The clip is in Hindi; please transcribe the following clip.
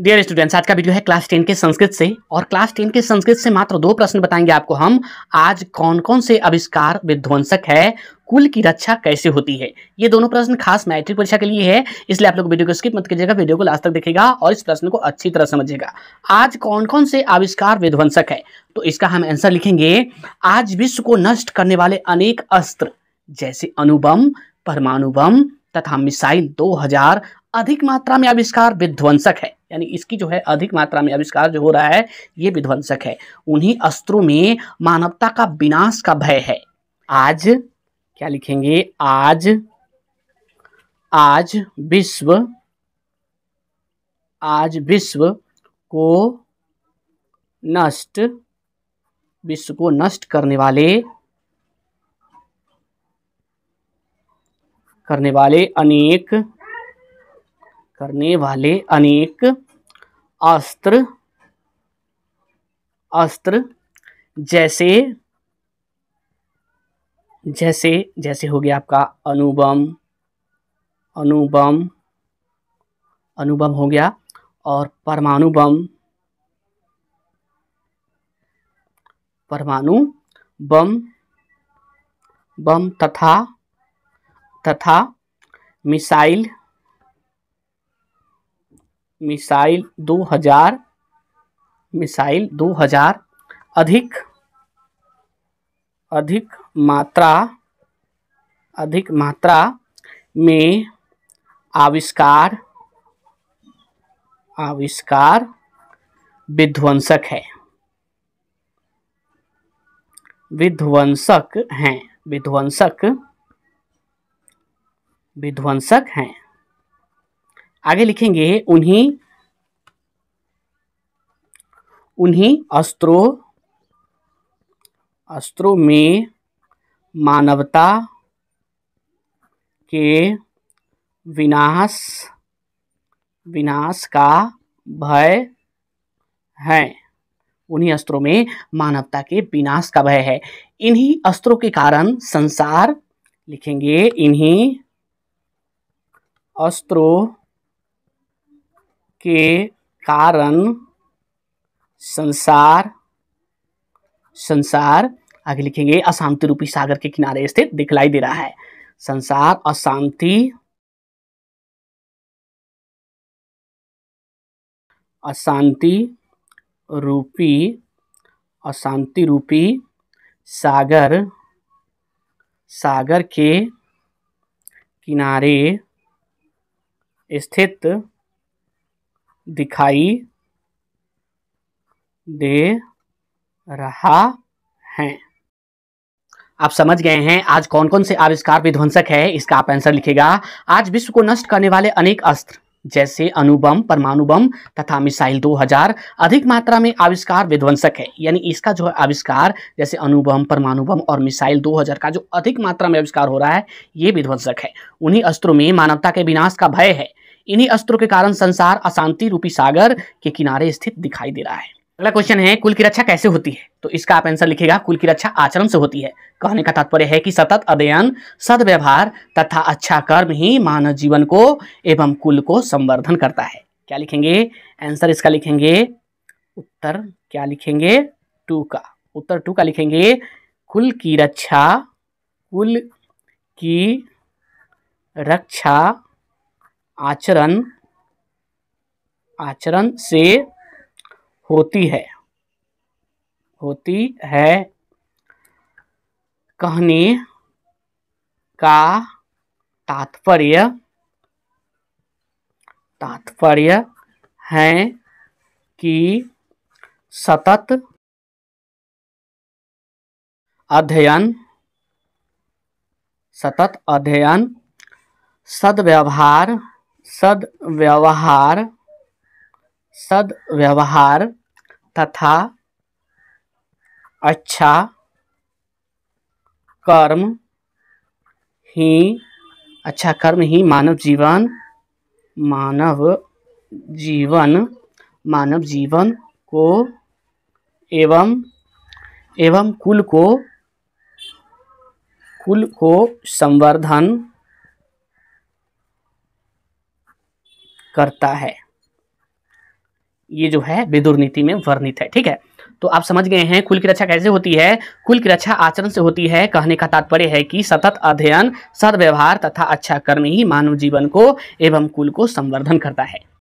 डियर स्टूडेंट्स आज का वीडियो है क्लास टेन के संस्कृत से और क्लास टेन के संस्कृत से मात्र दो प्रश्न बताएंगे आपको हम आज कौन कौन से आविष्कार विध्वंसक है कुल की रक्षा कैसे होती है ये दोनों प्रश्न खास मैट्रिक परीक्षा के लिए है इसलिए आप लोग वीडियो को स्किप मत कीजिएगा वीडियो को लास्ट तक देखेगा और इस प्रश्न को अच्छी तरह समझिएगा आज कौन कौन से आविष्कार विध्वंसक है तो इसका हम आंसर लिखेंगे आज विश्व को नष्ट करने वाले अनेक अस्त्र जैसे अनुबम परमाणु बम तथा मिसाइल दो अधिक मात्रा में आविष्कार विध्वंसक है यानी इसकी जो है अधिक मात्रा में आविष्कार जो हो रहा है ये विध्वंसक है उन्हीं अस्त्रों में मानवता का विनाश का भय है आज क्या लिखेंगे आज आज विश्व आज विश्व को नष्ट विश्व को नष्ट करने वाले करने वाले अनेक करने वाले अनेक अस्त्र अस्त्र जैसे जैसे जैसे हो गया आपका अनुबम अनुबम अनुबम हो गया और परमाणु बम परमाणु बम बम तथा तथा मिसाइल मिसाइल 2000 मिसाइल 2000 अधिक अधिक मात्रा अधिक मात्रा में आविष्कार आविष्कार विध्वंसक है विध्वंसक हैं विध्वंसक विध्वंसक हैं आगे लिखेंगे उन्हीं उन्हीं अस्त्रों अस्त्रों में मानवता के विनाश विनाश का भय है उन्हीं अस्त्रों में मानवता के विनाश का भय है इन्हीं अस्त्रों के कारण संसार लिखेंगे इन्हीं अस्त्रों के कारण संसार संसार आगे लिखेंगे अशांति रूपी सागर के किनारे स्थित दिखलाई दे रहा है संसार अशांति अशांति रूपी अशांति रूपी सागर सागर के किनारे स्थित दिखाई दे रहा है आप समझ गए हैं आज कौन कौन से आविष्कार विध्वंसक है इसका आप आंसर लिखेगा आज विश्व को नष्ट करने वाले अनेक अस्त्र जैसे अनुबम परमाणु बम तथा मिसाइल 2000 अधिक मात्रा में आविष्कार विध्वंसक है यानी इसका जो है आविष्कार जैसे अनुबम परमाणु बम और मिसाइल 2000 का जो अधिक मात्रा में आविष्कार हो रहा है ये विध्वंसक है उन्हीं अस्त्रों में मानवता के विनाश का भय है इन्हीं अस्त्रों के कारण संसार अशांति रूपी सागर के किनारे स्थित दिखाई दे रहा है अगला क्वेश्चन है कुल की रक्षा कैसे होती है तो इसका आप आंसर लिखेगा कुल की रक्षा आचरण से होती है कहने का तात्पर्य है कि सतत अध्ययन सदव्यवहार तथा अच्छा कर्म ही मानव जीवन को एवं कुल को संवर्धन करता है क्या लिखेंगे आंसर इसका लिखेंगे उत्तर क्या लिखेंगे टू का उत्तर टू का लिखेंगे कुल की रक्षा कुल की रक्षा आचरण आचरण से होती है होती है कहने का तात्पर्य तात्पर्य है कि सतत अध्ययन सतत अध्ययन सदव्यवहार सदव्यवहार सदव्यवहार तथा अच्छा कर्म ही अच्छा कर्म ही मानव जीवन मानव जीवन मानव जीवन को एवं एवं कुल को कुल को संवर्धन करता है ये जो है विदुर नीति में वर्णित है ठीक है तो आप समझ गए हैं कुल की रक्षा कैसे होती है कुल की रक्षा आचरण से होती है कहने का तात्पर्य है कि सतत अध्ययन सदव्यवहार तथा अच्छा कर्म ही मानव जीवन को एवं कुल को संवर्धन करता है